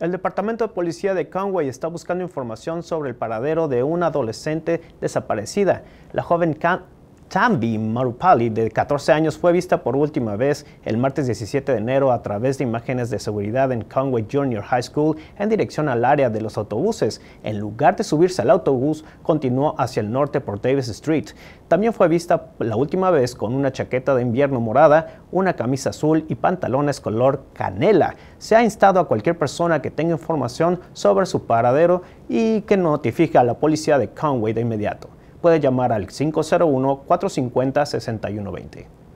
El Departamento de Policía de Conway está buscando información sobre el paradero de una adolescente desaparecida. La joven can Tambi Marupali, de 14 años, fue vista por última vez el martes 17 de enero a través de imágenes de seguridad en Conway Junior High School en dirección al área de los autobuses. En lugar de subirse al autobús, continuó hacia el norte por Davis Street. También fue vista la última vez con una chaqueta de invierno morada, una camisa azul y pantalones color canela. Se ha instado a cualquier persona que tenga información sobre su paradero y que notifique a la policía de Conway de inmediato puede llamar al 501-450-6120.